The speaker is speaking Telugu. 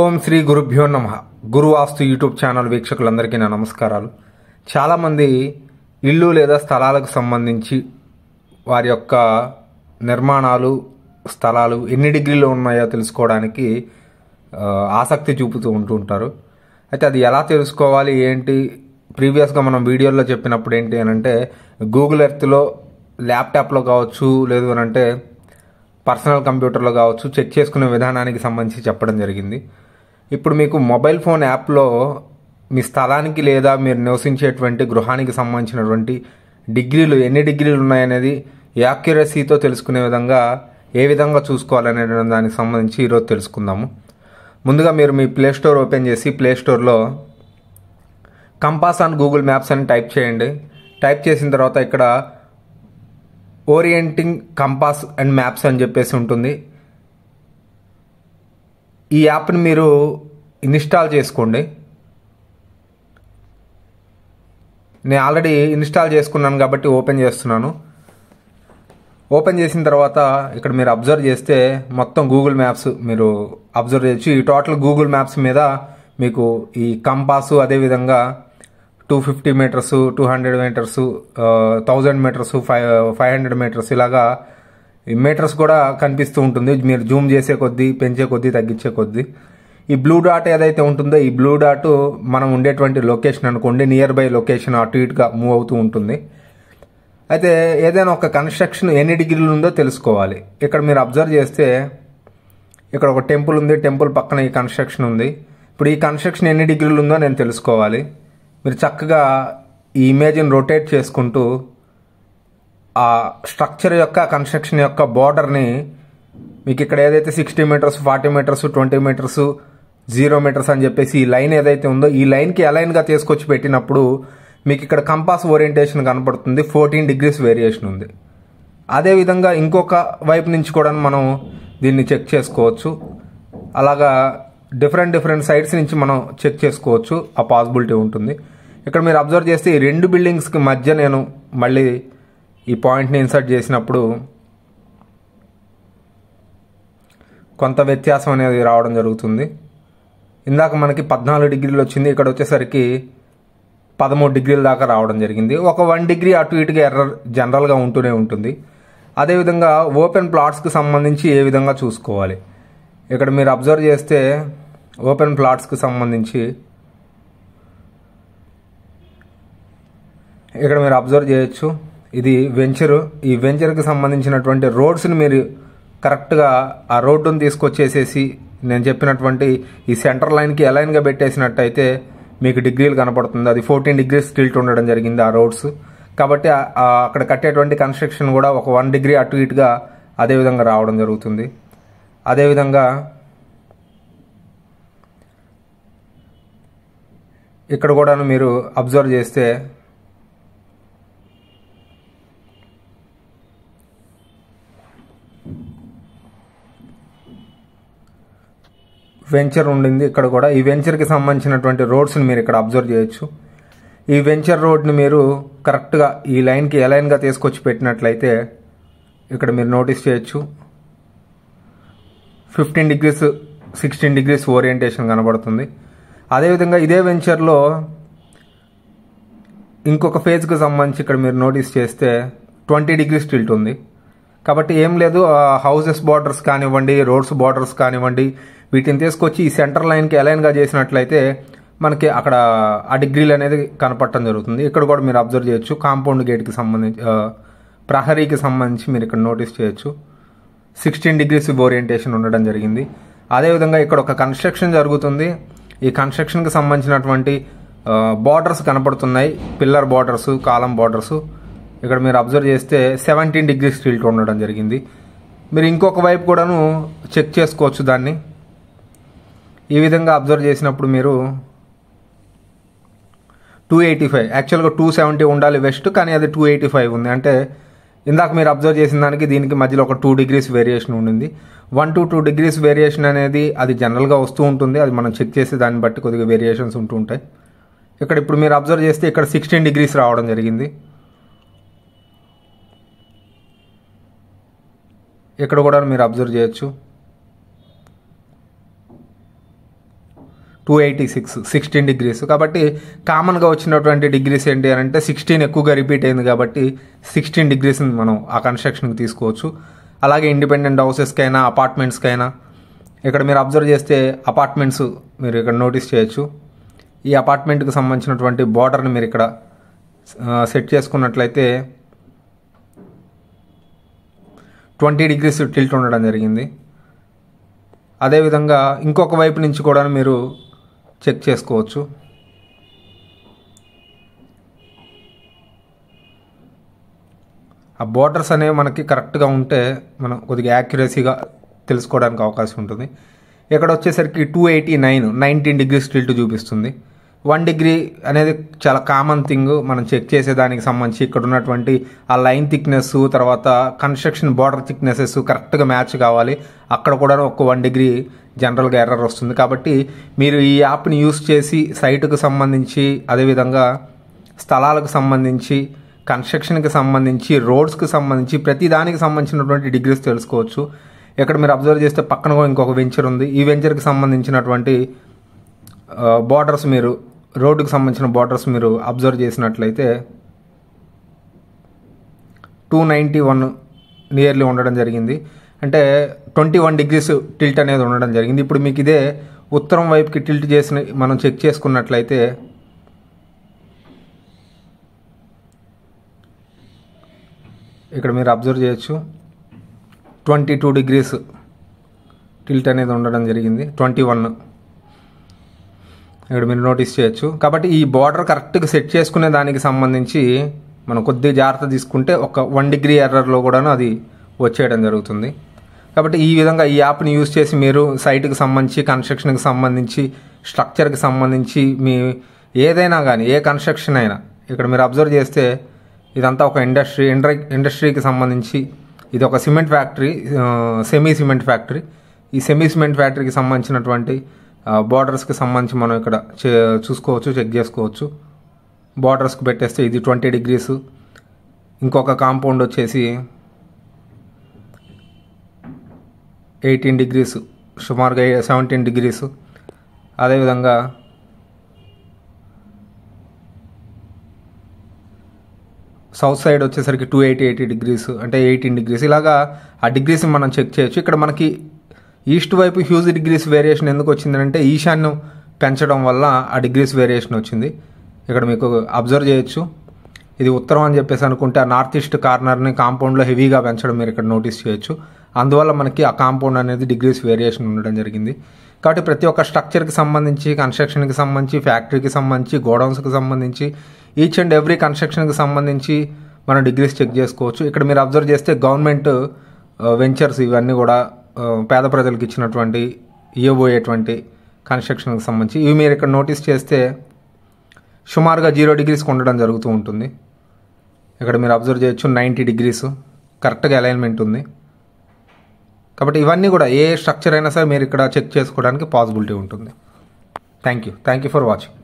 ఓం శ్రీ గురుభ్యో నమ గురు ఆస్తు యూట్యూబ్ ఛానల్ వీక్షకులందరికీ నా నమస్కారాలు చాలామంది ఇల్లు లేదా స్థలాలకు సంబంధించి వారి యొక్క నిర్మాణాలు స్థలాలు ఎన్ని డిగ్రీలు ఉన్నాయో తెలుసుకోవడానికి ఆసక్తి చూపుతూ ఉంటూ ఉంటారు అయితే అది ఎలా తెలుసుకోవాలి ఏంటి ప్రీవియస్గా మనం వీడియోలో చెప్పినప్పుడు ఏంటి అని అంటే గూగుల్ ఎర్త్లో ల్యాప్టాప్లో కావచ్చు లేదు అని అంటే పర్సనల్ కంప్యూటర్లో కావచ్చు చెక్ చేసుకునే విధానానికి సంబంధించి చెప్పడం జరిగింది ఇప్పుడు మీకు మొబైల్ ఫోన్ యాప్లో మీ స్థలానికి లేదా మీరు నివసించేటువంటి గృహానికి సంబంధించినటువంటి డిగ్రీలు ఎన్ని డిగ్రీలు ఉన్నాయనేది యాక్యురసీతో తెలుసుకునే విధంగా ఏ విధంగా చూసుకోవాలనే దానికి సంబంధించి ఈరోజు తెలుసుకుందాము ముందుగా మీరు మీ ప్లే స్టోర్ ఓపెన్ చేసి ప్లే స్టోర్లో కంపాస్ ఆన్ గూగుల్ మ్యాప్స్ అని టైప్ చేయండి టైప్ చేసిన తర్వాత ఇక్కడ ఓరియంటింగ్ కంపాస్ అండ్ మ్యాప్స్ అని చెప్పేసి ఉంటుంది ఈ యాప్ని మీరు ఇన్స్టాల్ చేసుకోండి నేను ఆల్రెడీ ఇన్స్టాల్ చేసుకున్నాను కాబట్టి ఓపెన్ చేస్తున్నాను ఓపెన్ చేసిన తర్వాత ఇక్కడ మీరు అబ్జర్వ్ చేస్తే మొత్తం గూగుల్ మ్యాప్స్ మీరు అబ్జర్వ్ చేయొచ్చు ఈ టోటల్ గూగుల్ మ్యాప్స్ మీద మీకు ఈ కంపాస్ అదేవిధంగా two fifty metres two hundred metres thousand metres five five hundred metres ఇలాగా మీటర్స్ కూడా కనిపిస్తూ ఉంటుంది మీరు జూమ్ చేసే కొద్దీ పెంచే కొద్దీ తగ్గించే కొద్దీ ఈ బ్లూ డాట్ ఏదైతే ఉంటుందో ఈ బ్లూ డాట్ మనం ఉండేటువంటి లొకేషన్ అనుకోండి నియర్ బై లొకేషన్ అటు ఇటుగా మూవ్ అవుతూ ఉంటుంది అయితే ఏదైనా ఒక కన్స్ట్రక్షన్ ఎన్ని డిగ్రీలు ఉందో తెలుసుకోవాలి ఇక్కడ మీరు అబ్జర్వ్ చేస్తే ఇక్కడ ఒక టెంపుల్ ఉంది టెంపుల్ పక్కన ఈ కన్స్ట్రక్షన్ ఉంది ఇప్పుడు ఈ కన్స్ట్రక్షన్ ఎన్ని డిగ్రీలు ఉందో నేను తెలుసుకోవాలి మీరు చక్కగా ఈ ఇమేజ్ని రొటేట్ చేసుకుంటూ ఆ స్ట్రక్చర్ యొక్క కన్స్ట్రక్షన్ యొక్క బోర్డర్ని మీకు ఇక్కడ ఏదైతే sixty metres forty metres twenty metres zero metres అని చెప్పేసి ఈ లైన్ ఏదైతే ఉందో ఈ లైన్కి అలైన్గా తీసుకొచ్చి పెట్టినప్పుడు మీకు ఇక్కడ కంపాస్ ఓరియంటేషన్ కనపడుతుంది ఫోర్టీన్ డిగ్రీస్ వేరియేషన్ ఉంది అదేవిధంగా ఇంకొక వైపు నుంచి కూడా మనం దీన్ని చెక్ చేసుకోవచ్చు అలాగా డిఫరెంట్ డిఫరెంట్ సైడ్స్ నుంచి మనం చెక్ చేసుకోవచ్చు ఆ పాసిబిలిటీ ఉంటుంది ఇక్కడ మీరు అబ్జర్వ్ చేస్తే ఈ రెండు బిల్డింగ్స్కి మధ్య నేను మళ్ళీ ఈ పాయింట్ని ఇన్సర్ట్ చేసినప్పుడు కొంత వ్యత్యాసం అనేది రావడం జరుగుతుంది ఇందాక మనకి పద్నాలుగు డిగ్రీలు వచ్చింది ఇక్కడ వచ్చేసరికి పదమూడు డిగ్రీల దాకా రావడం జరిగింది ఒక వన్ డిగ్రీ అటు ఇటుగా ఎర్ర జనరల్గా ఉంటూనే ఉంటుంది అదేవిధంగా ఓపెన్ ప్లాట్స్కి సంబంధించి ఏ విధంగా చూసుకోవాలి ఇక్కడ మీరు అబ్జర్వ్ చేస్తే ఓపెన్ ప్లాట్స్కి సంబంధించి ఇక్కడ మీరు అబ్జర్వ్ చేయొచ్చు ఇది వెంచరు ఈ వెంచర్కి సంబంధించినటువంటి రోడ్స్ని మీరు కరెక్ట్గా ఆ రోడ్డును తీసుకొచ్చేసేసి నేను చెప్పినటువంటి ఈ సెంటర్ లైన్కి అలైన్గా పెట్టేసినట్టయితే మీకు డిగ్రీలు కనపడుతుంది అది ఫోర్టీన్ డిగ్రీస్ టిల్ట్ ఉండడం జరిగింది ఆ రోడ్స్ కాబట్టి అక్కడ కట్టేటువంటి కన్స్ట్రక్షన్ కూడా ఒక వన్ డిగ్రీ అటు ఇటుగా అదేవిధంగా రావడం జరుగుతుంది అదేవిధంగా ఇక్కడ కూడాను మీరు అబ్జర్వ్ చేస్తే వెంచర్ ఉండింది ఇక్కడ కూడా ఈ వెంచర్కి సంబంధించినటువంటి రోడ్స్ని మీరు ఇక్కడ అబ్జర్వ్ చేయొచ్చు ఈ వెంచర్ రోడ్ని మీరు కరెక్ట్గా ఈ లైన్కి లైన్గా తీసుకొచ్చి పెట్టినట్లయితే ఇక్కడ మీరు నోటీస్ చేయొచ్చు fifteen degrees sixteen degrees orientation కనబడుతుంది అదేవిధంగా ఇదే వెంచర్లో ఇంకొక ఫేజ్కి సంబంధించి ఇక్కడ మీరు నోటీస్ చేస్తే ట్వంటీ డిగ్రీస్ టిల్ట్ ఉంది కాబట్టి ఏం లేదు హౌసెస్ బార్డర్స్ కానివ్వండి రోడ్స్ బార్డర్స్ కానివ్వండి వీటిని తీసుకొచ్చి ఈ సెంటర్ లైన్కి అలైన్గా చేసినట్లయితే మనకి అక్కడ ఆ డిగ్రీలు అనేది కనపడటం జరుగుతుంది ఇక్కడ కూడా మీరు అబ్జర్వ్ చేయొచ్చు కాంపౌండ్ గేట్కి సంబంధించి ప్రహరీకి సంబంధించి మీరు ఇక్కడ నోటీస్ చేయొచ్చు సిక్స్టీన్ డిగ్రీస్ ఓరియంటేషన్ ఉండడం జరిగింది అదేవిధంగా ఇక్కడ ఒక కన్స్ట్రక్షన్ జరుగుతుంది ఈ కన్స్ట్రక్షన్కి సంబంధించినటువంటి బార్డర్స్ కనపడుతున్నాయి పిల్లర్ బార్డర్స్ కాలం బార్డర్స్ ఇక్కడ మీరు అబ్జర్వ్ చేస్తే సెవెంటీన్ డిగ్రీస్ స్టీల్ట్ ఉండడం జరిగింది మీరు ఇంకొక వైపు కూడాను చెక్ చేసుకోవచ్చు దాన్ని ఈ విధంగా అబ్జర్వ్ చేసినప్పుడు మీరు టూ ఎయిటీ ఫైవ్ యాక్చువల్గా టూ సెవెంటీ ఉండాలి వెస్ట్ కానీ అది టూ ఎయిటీ ఫైవ్ ఉంది అంటే ఇందాక మీరు అబ్జర్వ్ చేసిన దానికి దీనికి మధ్యలో ఒక టూ డిగ్రీస్ వేరియేషన్ ఉండింది one to two degrees variation అనేది అది జనరల్గా వస్తూ ఉంటుంది అది మనం చెక్ చేసి దాన్ని బట్టి కొద్దిగా వేరియేషన్స్ ఉంటూ ఉంటాయి ఇక్కడ ఇప్పుడు మీరు అబ్జర్వ్ చేస్తే ఇక్కడ సిక్స్టీన్ డిగ్రీస్ రావడం జరిగింది ఇక్కడ కూడా మీరు అబ్జర్వ్ చేయొచ్చు two eighty six sixteen degrees కాబట్టి కామన్గా వచ్చినటువంటి డిగ్రీస్ ఏంటి అని అంటే సిక్స్టీన్ ఎక్కువగా రిపీట్ అయింది కాబట్టి సిక్స్టీన్ డిగ్రీస్ని మనం ఆ కన్స్ట్రక్షన్కి తీసుకోవచ్చు అలాగే ఇండిపెండెంట్ హౌసెస్కైనా అయినా ఇక్కడ మీరు అబ్జర్వ్ చేస్తే అపార్ట్మెంట్స్ మీరు ఇక్కడ నోటీస్ చేయొచ్చు ఈ అపార్ట్మెంట్కి సంబంధించినటువంటి బార్డర్ని మీరు ఇక్కడ సెట్ చేసుకున్నట్లయితే ట్వంటీ డిగ్రీస్ టిల్ట్ ఉండడం జరిగింది అదేవిధంగా ఇంకొక వైపు నుంచి కూడా మీరు చెక్ చేసుకోవచ్చు ఆ బోర్డర్స్ అనేవి మనకి కరెక్ట్గా ఉంటే మనం కొద్దిగా యాక్యురసీగా తెలుసుకోవడానికి అవకాశం ఉంటుంది ఇక్కడ వచ్చేసరికి two eighty nine nineteen degree tilt చూపిస్తుంది వన్ డిగ్రీ అనేది చాలా కామన్ థింగ్ మనం చెక్ చేసేదానికి సంబంధించి ఇక్కడ ఉన్నటువంటి ఆ లైన్ థిక్నెస్ తర్వాత కన్స్ట్రక్షన్ బార్డర్ థిక్నెసెస్ కరెక్ట్గా మ్యాచ్ కావాలి అక్కడ కూడా ఒక వన్ డిగ్రీ జనరల్గా ఎర్రర్ వస్తుంది కాబట్టి మీరు ఈ యాప్ని యూస్ చేసి సైటుకు సంబంధించి అదేవిధంగా స్థలాలకు సంబంధించి కన్స్ట్రక్షన్కి సంబంధించి రోడ్స్కి సంబంధించి ప్రతి దానికి సంబంధించినటువంటి డిగ్రీస్ తెలుసుకోవచ్చు ఇక్కడ మీరు అబ్జర్వ్ చేస్తే పక్కన ఇంకొక వెంచర్ ఉంది ఈ వెంచర్కి సంబంధించినటువంటి బార్డర్స్ మీరు రోడ్డుకు సంబంధించిన బార్డర్స్ మీరు అబ్జర్వ్ చేసినట్లయితే టూ నైంటీ వన్ నియర్లీ ఉండడం జరిగింది అంటే ట్వంటీ వన్ డిగ్రీస్ టిల్ట్ అనేది ఉండడం జరిగింది ఇప్పుడు మీకు ఇదే ఉత్తరం వైపుకి టిల్ట్ చేసిన మనం చెక్ చేసుకున్నట్లయితే ఇక్కడ మీరు అబ్జర్వ్ చేయొచ్చు ట్వంటీ టూ డిగ్రీస్ టిల్ట్ అనేది ఉండడం జరిగింది ట్వంటీ వన్ ఇక్కడ మీరు నోటీస్ చేయొచ్చు కాబట్టి ఈ బార్డర్ కరెక్ట్గా సెట్ చేసుకునే దానికి సంబంధించి మనం కొద్ది జాగ్రత్త తీసుకుంటే ఒక వన్ డిగ్రీ ఎర్రర్లో కూడాను అది వచ్చేయడం జరుగుతుంది కాబట్టి ఈ విధంగా ఈ యాప్ని యూజ్ చేసి మీరు సైట్కి సంబంధించి కన్స్ట్రక్షన్కి సంబంధించి స్ట్రక్చర్కి సంబంధించి మీ ఏదైనా కానీ ఏ కన్స్ట్రక్షన్ అయినా ఇక్కడ మీరు అబ్జర్వ్ చేస్తే ఇదంతా ఒక ఇండస్ట్రీ ఇండ్ర ఇండస్ట్రీకి సంబంధించి ఇది ఒక cement factory semi cement factory ఈ సెమీ సిమెంట్ ఫ్యాక్టరీకి సంబంధించినటువంటి బార్డర్స్కి సంబంధించి మనం ఇక్కడ చూసుకోవచ్చు చెక్ చేసుకోవచ్చు బార్డర్స్కి పెట్టేస్తే ఇది ట్వంటీ డిగ్రీస్ ఇంకొక కాంపౌండ్ వచ్చేసి ఎయిటీన్ డిగ్రీస్ సుమారుగా సెవెంటీన్ డిగ్రీస్ అదేవిధంగా సౌత్ సైడ్ వచ్చేసరికి టూ ఎయిటీ ఎయిటీ డిగ్రీస్ అంటే ఎయిటీన్ డిగ్రీస్ ఇలాగా ఆ డిగ్రీస్ని మనం చెక్ చేయొచ్చు ఇక్కడ మనకి ఈస్ట్ వైపు హ్యూజ్ డిగ్రీస్ వేరియేషన్ ఎందుకు వచ్చిందంటే ఈశాన్యం పెంచడం వల్ల ఆ డిగ్రీస్ వేరియేషన్ వచ్చింది ఇక్కడ మీకు అబ్జర్వ్ చేయొచ్చు ఇది ఉత్తరం అని చెప్పేసి అనుకుంటే ఆ నార్త్ ఈస్ట్ కార్నర్ని కాంపౌండ్లో హెవీగా పెంచడం మీరు ఇక్కడ నోటీస్ చేయొచ్చు అందువల్ల మనకి ఆ కాంపౌండ్ అనేది డిగ్రీస్ వేరియేషన్ ఉండడం జరిగింది కాబట్టి ప్రతి ఒక్క స్ట్రక్చర్కి సంబంధించి కన్స్ట్రక్షన్కి సంబంధించి ఫ్యాక్టరీకి సంబంధించి గోడౌన్స్కి సంబంధించి ఈచ్ అండ్ ఎవ్రీ కన్స్ట్రక్షన్కి సంబంధించి మనం డిగ్రీస్ చెక్ చేసుకోవచ్చు ఇక్కడ మీరు అబ్జర్వ్ చేస్తే గవర్నమెంట్ వెంచర్స్ uh, ఇవన్నీ కూడా పేద ప్రజలకు ఇచ్చినటువంటి ఇవ్వబోయేటువంటి కన్స్ట్రక్షన్కి సంబంధించి ఇవి మీరు ఇక్కడ నోటీస్ చేస్తే సుమారుగా జీరో డిగ్రీస్కి ఉండడం జరుగుతూ ఉంటుంది ఇక్కడ మీరు అబ్జర్వ్ చేయొచ్చు నైంటీ డిగ్రీస్ కరెక్ట్గా అలైన్మెంట్ ఉంది కాబట్టి ఇవన్నీ కూడా ఏ స్ట్రక్చర్ అయినా సరే మీరు ఇక్కడ చెక్ చేసుకోవడానికి పాసిబిలిటీ ఉంటుంది thank you thank you for watching